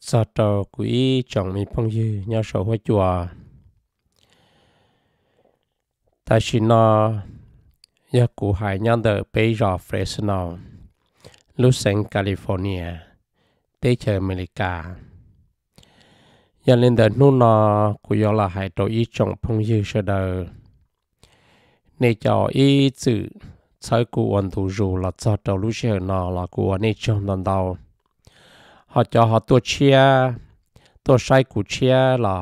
sa trò quỹ chọn mình phong dư nhà sổ hoa chùa ta chỉ nó nhà cụ hải nhân đỡ bây giờ Fresno Lucerne California tây trời America nhà lên đỡ nu nó cụ do là hải trò ý chọn phong dư sơ đờ nè cho ý chữ sai cụ ổn thủ dù là sa trò Lucerne nó là cụ ổn ý chọn đòn đầu họ cho họ tua chia tua sai cụ chia là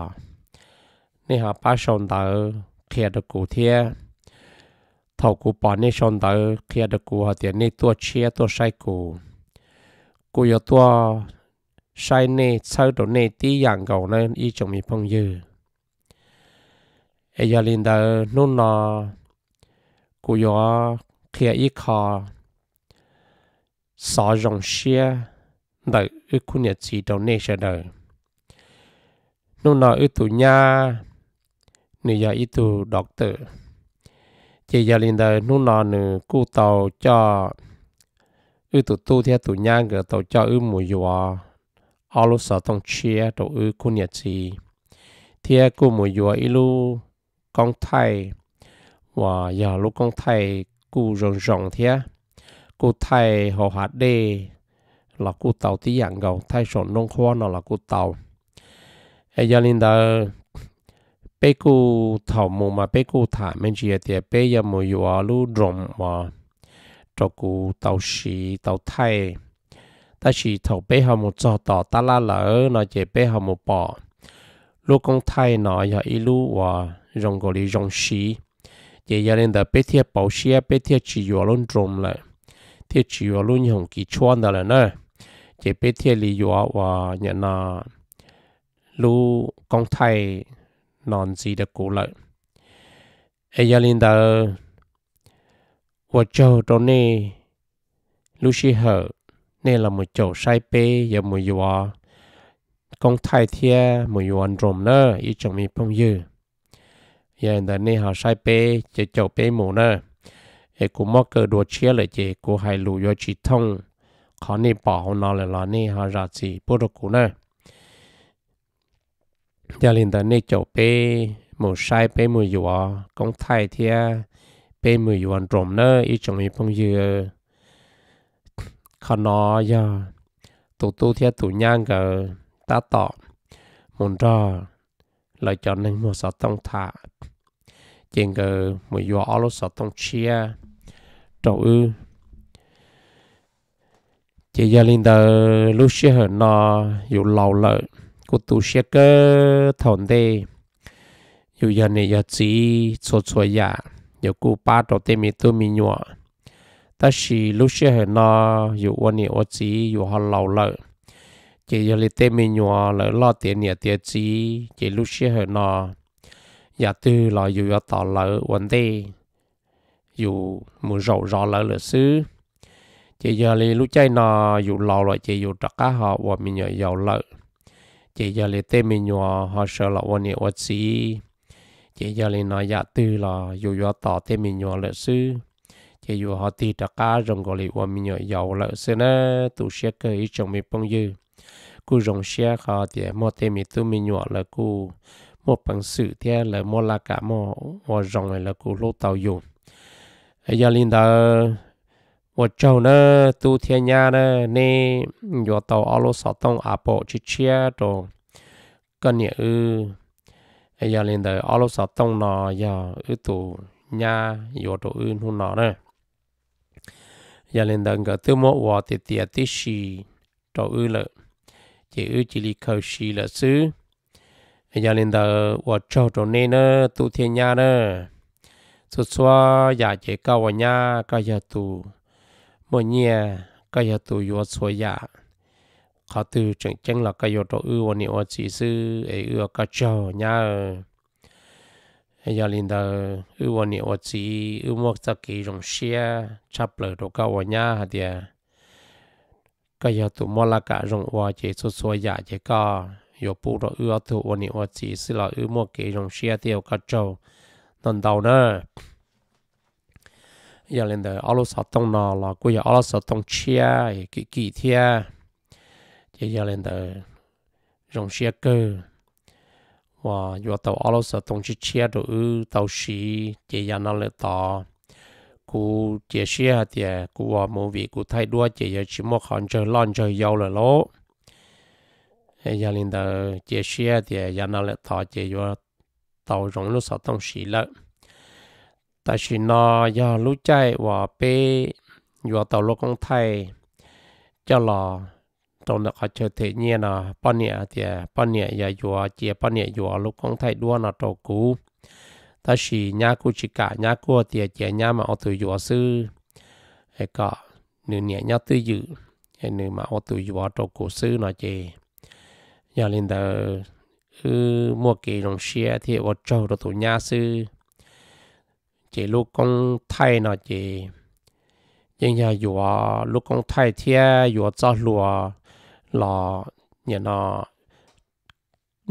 นี่ ọ b ป s าชนเตอเคลียดกูเทียถอกูปอนนี่ชนเตอเคลียดกูฮะเตียนี่ตัวเชียตัวใช้กูกูอยู่ตัวใช้นี่เช่าตัวนี่ที่อย่างเก่านั h น n ีจงมีพงยือเอยาลินเดอร์นุ่นนอกูอยอ่เคลียอีคอสอจงเชีย đời ư khu nhiệt chỉ đầu nê sẽ đời nô nọ ư tù nha nửa giờ ít tù đọc tử chỉ giờ liền đời nô nọ nửa cu tàu cho ư tù tu theo tù nha gỡ tàu cho ư mùi dùa ở lúc sở tông chia đầu ư khu nhiệt chỉ theo cu mùi dùa ít lu con thầy và giờ lúc con thầy cu rồng rồng thế cô thay họ hạt đê là cụ tàu tí dạng gầu thay sổ nông khoa nó là cụ tàu ai giờ lên đó bê cụ thầu mù mà bê cụ thả mình chỉ thì bé giờ mù yêu ở lũ rộng mà cho cụ tàu xì tàu thay ta chỉ thầu bê họ một trò tỏ ta la lỡ nó chỉ bê họ một bỏ lúc con thay nó giờ ít lũ và rồng gọi là rồng xì chỉ giờ lên đó bé thiệt bảo xì bé thiệt chỉ yêu luôn rộng lại thiệt chỉ yêu luôn hồng kỳ chuan đó là nè chế bế thiê lý dùa và nhận là lu công thầy non gì được cố lợi ai gia linh tờ và chờ đó nè lu xí hở nè là một chỗ sai bê và một dùa công thầy thiê một dùa rộm nơ ý chẳng mi phong dư giờ tờ nè họ sai bê chế chỗ bê mù nơ ai cũng mắc cờ đùa chia lại chế cô hai lu dùa chỉ thông khó nè bỏ hồ nó là lo nè họ ra chỉ bố đồ cũ nè giờ liền tới nè chỗ bê mù sai bê mù dùa công thay thia bê mù dùa trộm nè ý chồng ý phong dừa khó nó giờ tụ tu thia tụ nhang gờ ta tọ muốn ra lời cho nên một sáu tông thả chuyện gờ mù dùa ở lúc sáu tông chia trâu ư chỉ giờ linh tờ lúc xe hở nó dù lâu lợ cô tu xe cơ thổn đê dù giờ này giờ chỉ cho cho ya dạ, giờ cô ba đầu tiên mi tu mi nhọ ta chỉ lúc xe hở nó dù quan niệm ở chỉ dù họ lâu lợ chỉ giờ linh tê mi nhọ lỡ lo tiền nhà tiền chỉ chỉ lúc xe hở nó giờ dạ tư lo dù giờ tỏ lợ vấn đề dù muốn rầu rõ lỡ lỡ xứ chị giờ lì lúc chay nò dụ lò loại chị dụ trắc cá họ và mình nhờ giàu lợi chị giờ lì tên mình nhờ họ sợ là quan niệm quan sĩ chị giờ lì nói dạ tư là dụ dụ tỏ tên mình nhờ lợi sư chị dụ họ tì trắc cá rồng gọi lì và mình nhờ giàu lợi sư nè tụ xe cơ ý chồng mình bông dư cú rồng xe họ thì mò tên mình tu mình nhờ là cú một bằng sự thế là mò là cả mò và rồng là cú lô tàu dùng giờ linh đó 我做呢，都天涯呢，你越到阿罗萨东阿婆去切着，跟你呃，哎呀，领导阿罗萨东呢呀，呃都呀，越到呃弄哪呢？呀，领导个都莫话的的的是着呃了，这呃这里口是了是，呀，领导我做着你呢，都天涯呢，就说呀，这个我呀，个呀都。mỗi nhà cái giờ tụ yo số ya khó từ chẳng chẳng là cái yo đó ư วันนี้วัน chỉ sư ấy ư cái cho nhá giờ linh đó ư วันนี้วัน chỉ ư một cái kỳ rồng xe chắp lời đó cái วัน nhá hả tiệt cái giờ tụ mua là cả rồng hoa số số ya chỉ có yo bu đó ư tụ วันนี้วัน chỉ sư là ư một kỳ rồng xe tiêu cái cho nằm đầu nữa giờ lên đời alo sáu tông nọ là cô giờ alo sáu tông chia kỳ e kỳ thia chỉ giờ lên đời rồng chia cơ và vừa tàu alo sáu tông chia chia đồ ư tàu xí chỉ giờ nó lại tỏ cô chia chia thì cô vào một vị cô thay đua chỉ giờ chỉ một hàng trời lon trời giàu là lỗ giờ lên đời chia chia thì giờ nó lại tỏ chỉ vừa tàu rồng nó sáu tông xí lợi แต่ชินอยารู้ใจว่าเป้อยู่ต่อโลกของไทยเจ้าหล่อตรงนั้นเขาเจอเทเนี่ยนะป้อนเนี่ยเตียป้อนเนี่ยอย่าอยู่เจียป้อนเนี่ยอยู่ลูกของไทยด้วยนะตัวกูแต่ชีญากูชิกะญากูเตียเจียญามาเอาตัวอยู่ซื้อไอ้ก็หนึ่งเนี่ยญาตื้อยืดไอ้หนึ่งมาเอาตัวอยู่ตัวกูซื้อนะเจอย่าเล่นเดอ mua kỳ lòng xe thì ở châu đó tụ nhà sư chỉ lúc con thay nó chỉ nhưng nhà vừa lúc con thay thế vừa à, cho lúa là nhà nó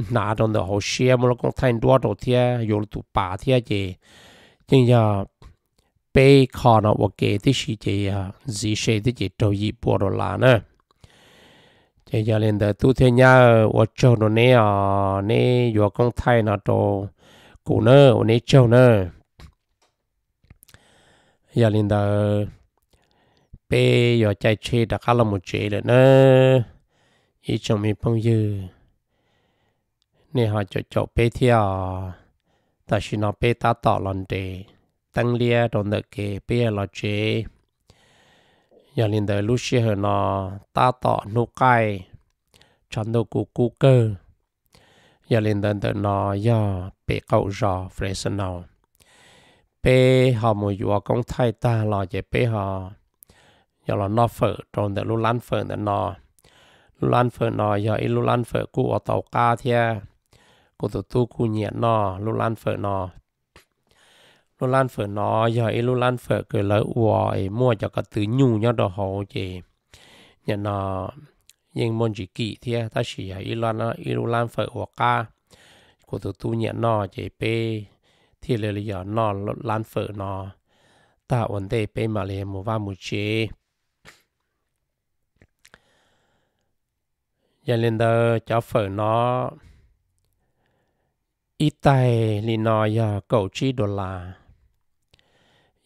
nà trong đó hồ xe mà lúc con thay đua đầu thế vừa tụ bà thế chỉ nhưng nhà bê khó nó ok thì chỉ chỉ gì sẽ thì chỉ trâu gì bỏ đồ là nè, thì giờ lên đời tu thế nhà, ở châu nó nè nè vừa con thay nó đồ cũ nè, nơ nè châu nè giờ lên đó bé giờ chạy chơi đã khá là một chế rồi nữa ý chồng mình phong dư nên họ cho cho bé theo ta chỉ nó bé ta tỏ lần đề tăng lia trong đợt kề bé là chế giờ lên đó lúc xưa ta tỏ nô cay đồ cụ cụ cơ giờ lên đó nó giờ bé cậu rõ fresh nào bé họ mua vừa công thay ta lo chế bé họ giờ là nó phở trong để lú lăn phở để nó lú lăn phở nó giờ ít lú lăn phở cũ ở tàu ca thia cũ tụ tu cũ nhiệt nó lú lăn phở nó lú lăn phở nó giờ ít lú lăn phở cứ lỡ uoi mua cho cả tứ nhu nhau đồ hồ chế nhà nó nhưng môn chỉ kỹ thia ta chỉ là ít lú lăn ít lú lăn phở hoặc ca cũ tụ tu nhiệt nó chế bé thì lời lý do nó lan phở nó ta ổn tê bê mà lê mù va mù chê Dạ lên đó cho phở nó ít tay lì nó giờ cầu chi đô la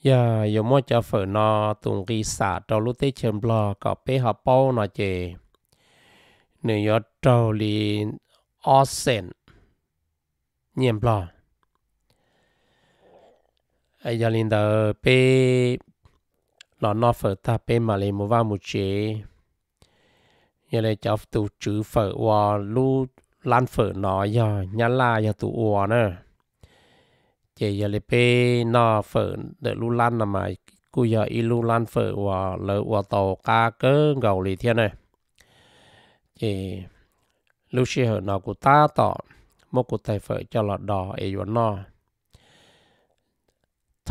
giờ giờ mua cho phở nó tùng ghi xả trâu lúc tê chém bò có bê họ bao nó chê nếu giờ trâu lì ó sen nhiệm bò giờ linh đó bé nó nó phở ta bé mà lấy mua vào một chế giờ lấy cháu tụ chữ phở và lu lan phở nó giờ nhá la giờ tụ ủa nữa chế giờ lấy bé nó phở để lu lan là mà cú giờ y lu lan phở và lỡ và tàu cá cơ gầu lì thiên này chế lu xí hở nó của ta tỏ một cụ tài phở cho lọt đỏ ấy vốn nó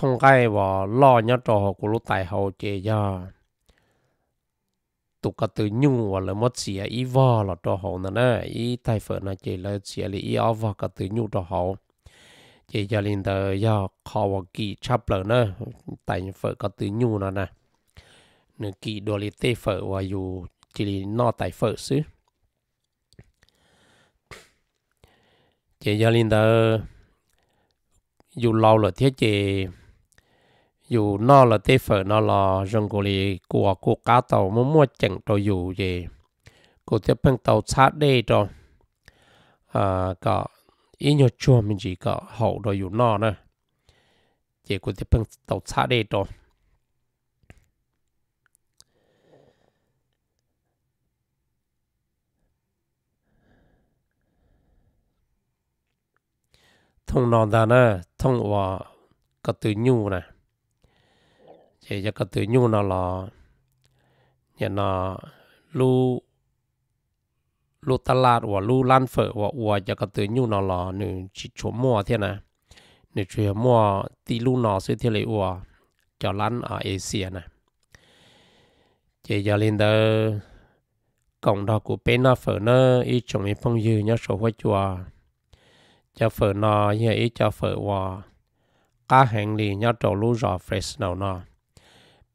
không gai và lo nhớ cho họ của lúc tài hậu chế gia, tụ cả từ nhung và là mất xỉa ý vò là cho họ nữa nè ý tài phở nó chế là xỉa là ý áo vò cả từ nhung cho họ, chế gia lên tờ do khó và kỳ chắp lỡ nè tài phở cả từ nhung nó nè nửa kỳ đồ lý tế phở và dù chỉ là no tài phở xứ chế gia lên tờ dù lâu là thế chế อยู่นอละเตเฟอร์นอลอจงกุลีกัวกูก้าเต่ามั่วมั่วจังตัวอยู่เยกูจะเพิ่งเต่าชาเดย์ตัวอ่าก็อีนยชัวมันจีก็หอดอยู่นอนะเจกูจะเพิ่งเต่าชาเดย์ตัวทงนอนดานะทงว่าก็ตื่นยู่นะ chỉ cho cái từ nhu nó là nhà nó lu lu ta la và lu lan phở và và cho cái từ nhu nó là nữ chỉ chỗ mua thế này nữ chỉ mua tí lu nó sẽ thế này và cho lan ở Asia này chỉ cho lên đó cộng đó của bên nó phở nó ít trồng ít phong dư nhớ số hoa chùa cho phở nó như ý cho phở và cá hàng lì nhớ trầu lu rõ fresh nào nào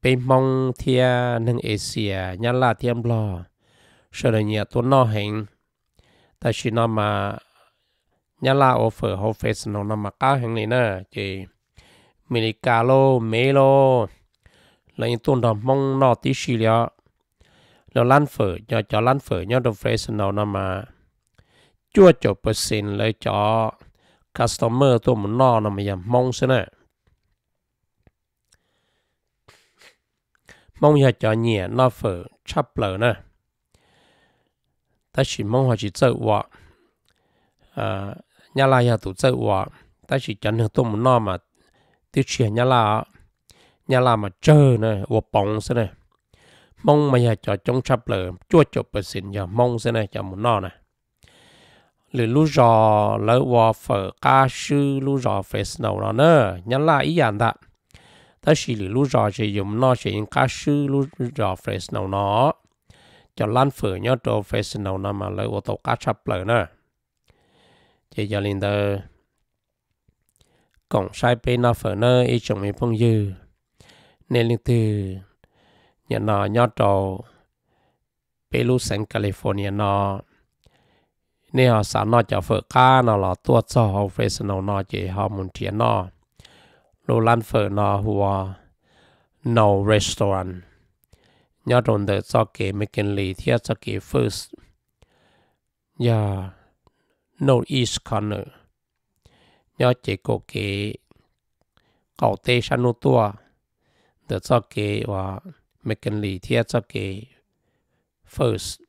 tây mong thia nâng asia e nhà là tiêm lò, sợ đời nhà tuấn no hình ta chỉ nó mà nhà là offer hậu face nó nó mà cá hàng này nè chị mỹ cà lô mỹ lô là những tuần đó mong nó tí xì liệu nó lan phở cho cho lan phở nhau đồ face nó nó mà chua chụp percent lấy cho customer tôi muốn nó nó mà mong thế này mong ya cho nhẹ nó phở chắp lở nè ta chỉ mong họ chỉ sợ vợ à nhà là nhà tụ sợ vợ ta chỉ chẳng được tôi muốn nó mà tiêu chuyển nhà là nhà là mà chơi nè vợ bóng thế này mong mà ya cho trong chắp lở chua chụp bờ xin ya mong thế này cho muốn nó nè lười lú rò lỡ vợ phở ca sư lú rò phê snow nó nè nhà Là ý dạng that ta chỉ lì lú rò chỉ dùng nó chỉ in cá sư lú rò fresh nào nó cho lan phở nhớ đồ fresh nào nó mà lấy ô tô cá chập lại nè chỉ cho linh tờ cổng sai bên nó phở nơ ý chồng mình phong dư nên linh từ nhà nó nhớ đồ bên lú sang California nó nên họ sẵn nó cho phở cá nó là tua cho họ fresh nào nó chỉ họ muốn thiện nó đồ lan phở nó hùa no restaurant nhớ đồn the cho kể mấy cái lý thiết cho kể first yeah dạ, No east corner nhớ chỉ có kể cậu tê sanh nô tua the cho kể và mấy cái lý thiết cho kể first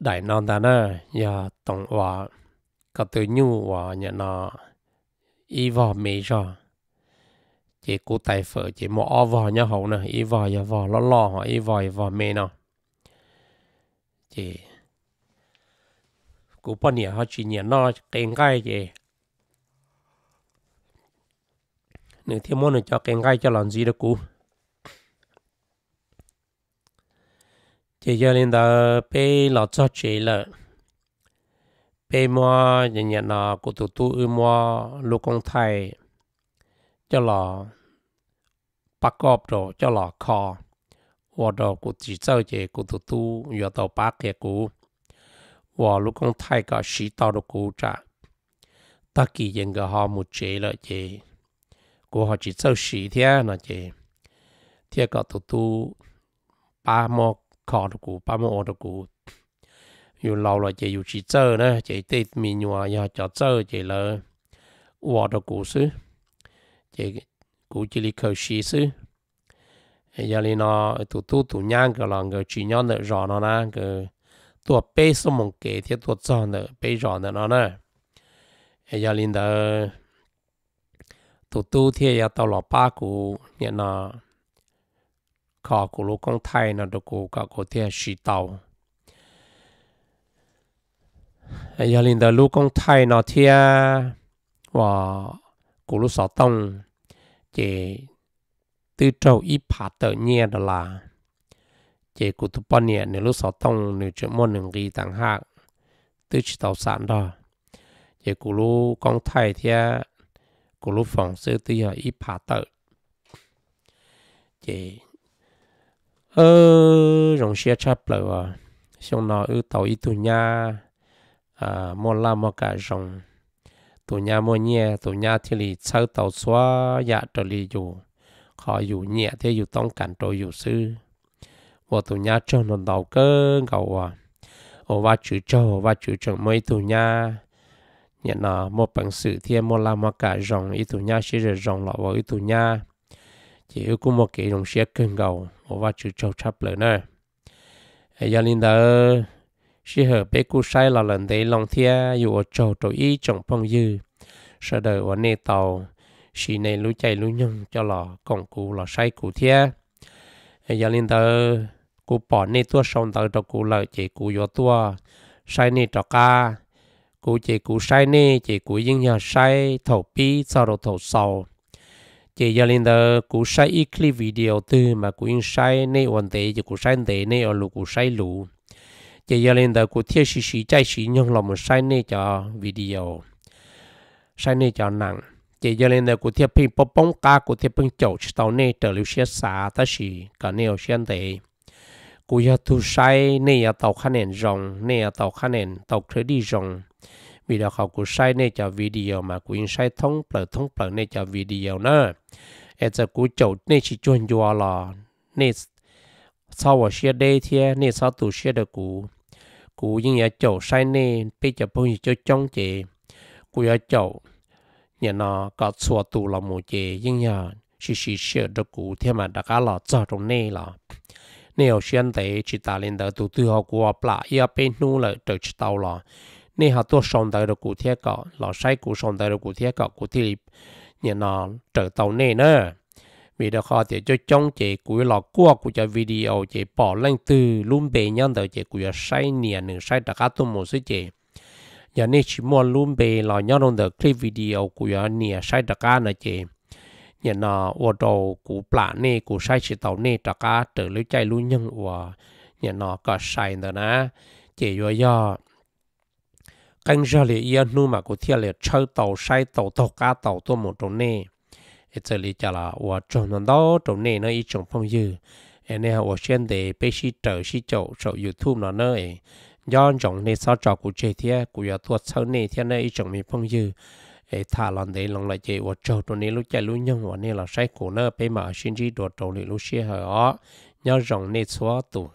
đại non ta nè ya tổng hòa cả từ nhu hòa nhà nó y vò mì cho chỉ cụ tài phở chỉ một o vò nhau hậu nè y vò ya vò lo lo họ y vò ya vò mì nè chỉ cụ bao nhiêu họ chỉ nhà nó kén gai chỉ nếu thiếu món này cho kén gai cho làm gì đó cụ chỉ cho linh đó bị lo cho chị là bị mua nhận nhận nào của tụ tụ ư mua lúc công thầy cho lọ bắt cọp rồi cho lọ kho và đồ của chỉ cho chị của tụ tụ giờ tàu bác kia cũ và lúc công thầy có sĩ tàu đồ cũ trả ta kỳ dân cái họ một chị là chị của họ chỉ cho sĩ thế là chị thế có tụ tụ ba một khó được cú, ba mươi được cú, dù lâu rồi chỉ dù chỉ chờ nữa chỉ tết mình nhòa nhà cho chờ chỉ là uo được cú sư, chỉ cú chỉ là khởi sĩ xứ giờ này nó tụ tụ tụ nhang cái lòng cái chỉ nhau nữa rõ nó nè cái tua bê số mông kê thì tua chọn được bê rõ nữa nó nè giờ này đó tụ tụ thì giờ tao lò ba cú, nhà nó khó của lúc công thay nó được của cả có thể sĩ tàu giờ linh đời lúc con thay nó thì và của lúc sáu tông chỉ từ trâu ít phá tờ nhẹ đó là chỉ của tụ bao nhiêu nếu lúc sáu tông nếu chuyện môn đừng ghi tặng hạ từ chỉ tàu sản đó chỉ của lúc con thay thì của lúc phòng sư từ giờ ít phá tờ chỉ ờ rồng xe chắp lờ xong nó ư tàu ít tu nha à mua la mua cả rồng tu nha mua nhẹ tu nha thì lì sau tàu xóa dạ trở lì dù họ dù nhẹ thế dù tông cảnh trôi dù sư và tu nha cho nó đầu cơ gầu à ô va chữ cho va chữ cho mấy tu nha nhận nó một bằng sự thiên mua la mua cả rồng ít tu nha chỉ là rồng lọ vào ít tu nha chỉ yêu cũng một cái dùng xe cân cầu một vài chữ châu chấp lời nè giờ linh đó sĩ hở bé cú sai là lần đấy lòng thia dù ở châu châu ý trong phong dư sợ đời ở nê tàu sĩ này lũ chạy lũ nhung cho lò còn cú lò sai cú thia giờ linh đó cú bỏ nê tua xong tàu cho cú lợi chỉ cú vô tua sai nê cho ca cú chỉ cú sai nê chỉ cú yên nhà sai thầu pi sau đầu thầu sau chỉ giờ lên đó cú sai ít clip video từ mà cú in sai nay ổn tệ chỉ cú sai tệ nay ổn lù cú sai lù chỉ giờ lên đó cú thiết sĩ sĩ chạy sĩ nhung lòng một sai nay cho video sai nay cho nặng chỉ giờ lên đó cú thiết pin bóng bóng cá cú thiết pin chậu chỉ tàu nay trở lưu xe xả ta sĩ cả nay ổn xe tệ cú giờ thu sai ở tàu khăn nền rồng ở tàu khăn nền tàu khơi đi rồng vì đó họ cũng sai nên cho video mà cũng sai thông plờ thông plờ nên cho video nữa ở giờ cũng chậu nên chỉ chuyên dùa nên sau ở xe đây thì nên sau tụ xe được cũng cũng nhưng ở chậu sai nên bây giờ bây giờ cho trong cũng ở chậu nhà nó có xua tụ là một chị nhưng nhà chỉ chỉ xe được cũng thế mà đã cả là cho này là nếu hiện tại chỉ ta lên đó tụ tụ họ qua plạ ya bên nu là chỉ tàu là 你好多上头的古铁个，老晒古上头的古铁个古铁，你那找到你呢？vì đó họ thì cho trong chế cuối lọ qua của cho video chế bỏ lên từ luôn bề nhân đầu chế của sai nè nửa sai đặc cá tôm một số chế giờ nên chỉ muốn luôn bề lọ nhau đồng đầu clip video của nè sai đặc cá nè chế nhà nó ô đồ của plạ nè của sai chỉ tàu nè đặc cá trở lấy chạy luôn nhân của nhà nó có sai nữa nè chế do do กันจะเลยยันนู่มากูเที่ยวเลยเช่าเต่าใช้เต่าตกกาเต่าตัวหมดตรงนี้ไอ้เจลีจะละว่าจงนั่นโตตรงนี้เนาะอีจงพงยือไอ้เนี่ยว่าเช่นเดไปชิเจอชิเจอชอบยูทูบเนาะเนาะย้อนจงในซอจอกูเจเทียกูอยากตัวเช่าเนี่ยเทียเนาะอีจงมีพงยือไอ้ถ้าลอนเดลงละเจว่าจงตรงนี้รู้ใจรู้ยังวันนี้เราใช้กูเนาะไปมาชินจีโดดตรงนี้รู้เชี่ยเหรอย้อนจงในซอตัว